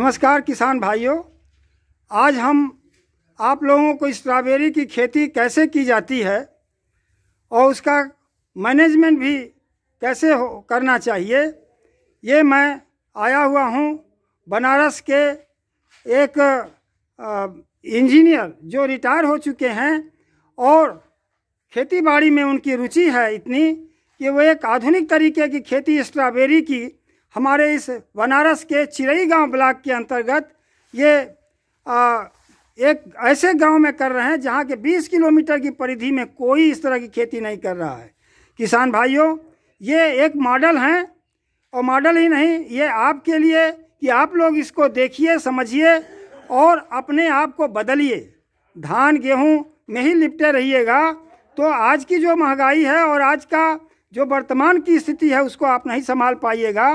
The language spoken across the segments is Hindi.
नमस्कार किसान भाइयों आज हम आप लोगों को स्ट्रॉबेरी की खेती कैसे की जाती है और उसका मैनेजमेंट भी कैसे हो करना चाहिए ये मैं आया हुआ हूँ बनारस के एक इंजीनियर जो रिटायर हो चुके हैं और खेती बाड़ी में उनकी रुचि है इतनी कि वो एक आधुनिक तरीके की खेती स्ट्रॉबेरी की हमारे इस बनारस के चिरई गांव ब्लॉक के अंतर्गत ये आ, एक ऐसे गांव में कर रहे हैं जहां के 20 किलोमीटर की परिधि में कोई इस तरह की खेती नहीं कर रहा है किसान भाइयों ये एक मॉडल हैं और मॉडल ही नहीं ये आपके लिए कि आप लोग इसको देखिए समझिए और अपने आप को बदलिए धान गेहूं में ही लिपटे रहिएगा तो आज की जो महंगाई है और आज का जो वर्तमान की स्थिति है उसको आप नहीं संभाल पाइएगा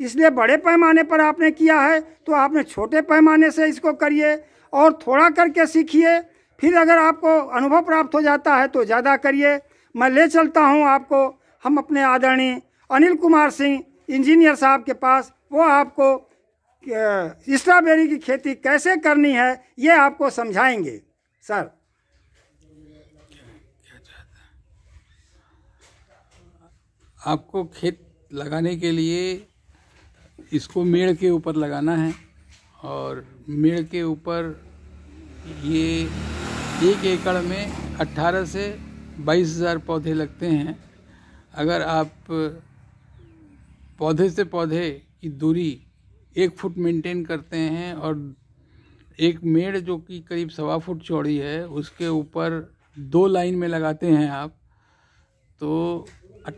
इसलिए बड़े पैमाने पर आपने किया है तो आपने छोटे पैमाने से इसको करिए और थोड़ा करके सीखिए फिर अगर आपको अनुभव प्राप्त हो जाता है तो ज़्यादा करिए मैं ले चलता हूँ आपको हम अपने आदरणीय अनिल कुमार सिंह इंजीनियर साहब के पास वो आपको स्ट्रॉबेरी की खेती कैसे करनी है ये आपको समझाएंगे सर आपको खेत लगाने के लिए इसको मेड़ के ऊपर लगाना है और मेड़ के ऊपर ये एक एकड़ में 18 से 22,000 पौधे लगते हैं अगर आप पौधे से पौधे की दूरी एक फुट मेंटेन करते हैं और एक मेड़ जो कि करीब सवा फुट चौड़ी है उसके ऊपर दो लाइन में लगाते हैं आप तो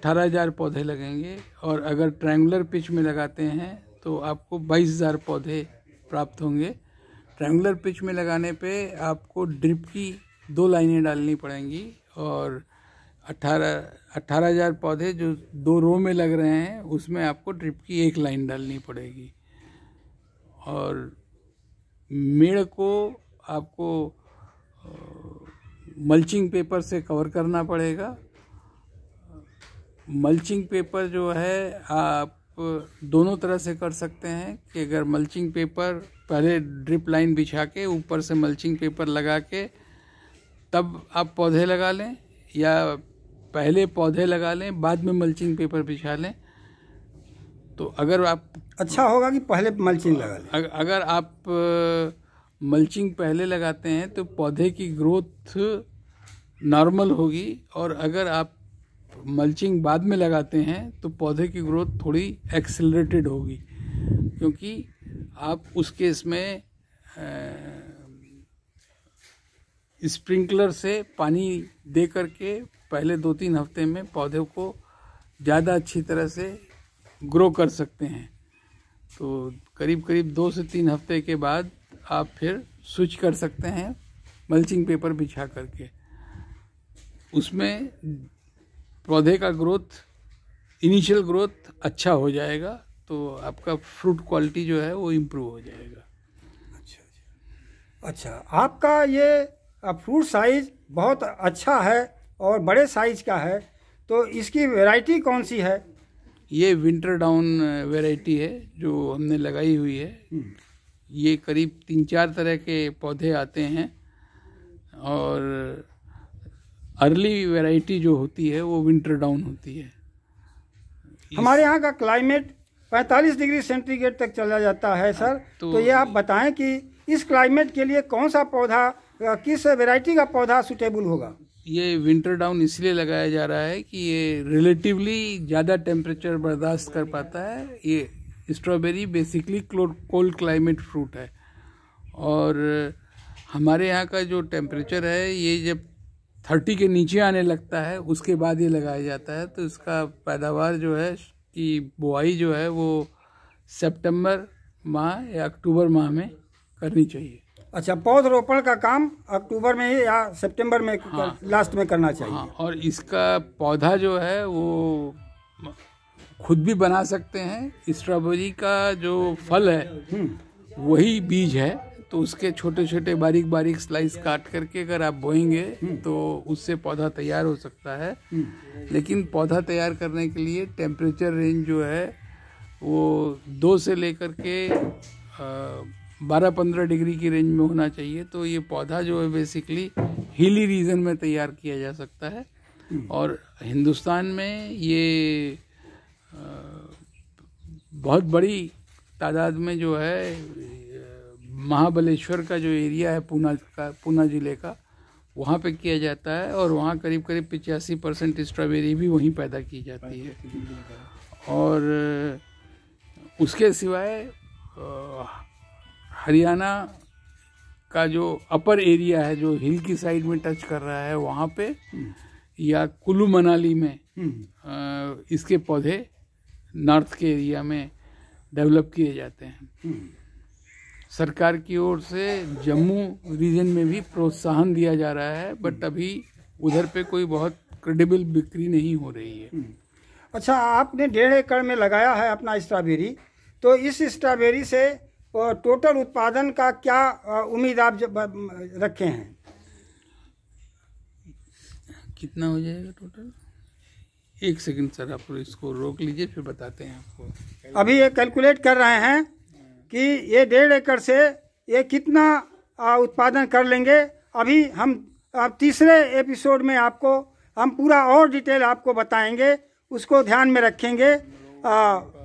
18,000 पौधे लगेंगे और अगर ट्रायंगुलर पिच में लगाते हैं तो आपको 22,000 पौधे प्राप्त होंगे ट्रायंगुलर पिच में लगाने पे आपको ड्रिप की दो लाइनें डालनी पड़ेंगी और 18 18,000 पौधे जो दो रो में लग रहे हैं उसमें आपको ड्रिप की एक लाइन डालनी पड़ेगी और मेड़ को आपको मल्चिंग पेपर से कवर करना पड़ेगा मल्चिंग पेपर जो है आप दोनों तरह से कर सकते हैं कि अगर मल्चिंग पेपर पहले ड्रिप लाइन बिछा के ऊपर से मल्चिंग पेपर लगा के तब आप पौधे लगा लें या पहले पौधे लगा लें बाद में मल्चिंग पेपर बिछा लें तो अगर आप अच्छा होगा कि पहले मल्चिंग लगा लें अगर आप मल्चिंग पहले लगाते हैं तो पौधे की ग्रोथ नॉर्मल होगी और अगर आप मल्चिंग बाद में लगाते हैं तो पौधे की ग्रोथ थोड़ी एक्सेलरेटेड होगी क्योंकि आप उसके इसमें स्प्रिंकलर से पानी दे करके पहले दो तीन हफ्ते में पौधे को ज़्यादा अच्छी तरह से ग्रो कर सकते हैं तो करीब करीब दो से तीन हफ्ते के बाद आप फिर स्विच कर सकते हैं मल्चिंग पेपर बिछा करके उसमें पौधे का ग्रोथ इनिशियल ग्रोथ अच्छा हो जाएगा तो आपका फ्रूट क्वालिटी जो है वो इम्प्रूव हो जाएगा अच्छा अच्छा अच्छा आपका ये फ्रूट साइज बहुत अच्छा है और बड़े साइज का है तो इसकी वैरायटी कौन सी है ये विंटर डाउन वैरायटी है जो हमने लगाई हुई है हम्म। ये करीब तीन चार तरह के पौधे आते हैं और अर्ली वैरायटी जो होती है वो विंटर डाउन होती है हमारे यहाँ का क्लाइमेट 45 डिग्री सेंटीग्रेड तक चला जाता है हाँ, सर तो, तो ये आप बताएं कि इस क्लाइमेट के लिए कौन सा पौधा किस वैरायटी का पौधा सुटेबल होगा ये विंटर डाउन इसलिए लगाया जा रहा है कि ये रिलेटिवली ज़्यादा टेम्परेचर बर्दाश्त कर पाता है ये strawberry basically cold climate fruit है और हमारे यहाँ का जो टेम्परेचर है ये जब थर्टी के नीचे आने लगता है उसके बाद ये लगाया जाता है तो इसका पैदावार जो है कि बुआई जो है वो सितंबर माह या अक्टूबर माह में करनी चाहिए अच्छा पौधरोपण का काम अक्टूबर में या सितंबर में हाँ, लास्ट में करना चाहिए हाँ, और इसका पौधा जो है वो खुद भी बना सकते हैं स्ट्रॉबेरी का जो फल है हम्म। वही बीज है तो उसके छोटे छोटे बारीक बारीक स्लाइस काट करके अगर आप बोएंगे हम्म। तो उससे पौधा तैयार हो सकता है हम्म। लेकिन पौधा तैयार करने के लिए टेम्परेचर रेंज जो है वो दो से लेकर के बारह पंद्रह डिग्री की रेंज में होना चाहिए तो ये पौधा जो है बेसिकली हिली रीजन में तैयार किया जा सकता है हम्म। और हिंदुस्तान में ये बहुत बड़ी तादाद में जो है महाबलेश्वर का जो एरिया है पूना का पूना ज़िले का वहाँ पे किया जाता है और वहाँ करीब करीब पिचासी परसेंट स्ट्रॉबेरी भी वहीं पैदा की जाती है और उसके सिवाय हरियाणा का जो अपर एरिया है जो हिल की साइड में टच कर रहा है वहाँ पे या कुल्लू मनाली में इसके पौधे नॉर्थ के एरिया में डेवलप किए जाते हैं सरकार की ओर से जम्मू रीजन में भी प्रोत्साहन दिया जा रहा है बट हम्म। अभी उधर पे कोई बहुत क्रेडिबल बिक्री नहीं हो रही है हम्म। अच्छा आपने डेढ़ एकड़ में लगाया है अपना स्ट्रॉबेरी तो इस स्ट्रॉबेरी से टोटल उत्पादन का क्या उम्मीद आप रखे हैं कितना हो जाएगा टोटल एक सेकंड सर आप इसको रोक लीजिए फिर बताते हैं आपको अभी ये कैलकुलेट कर रहे हैं कि ये डेढ़ एकड़ से ये कितना उत्पादन कर लेंगे अभी हम अब तीसरे एपिसोड में आपको हम पूरा और डिटेल आपको बताएंगे उसको ध्यान में रखेंगे आ,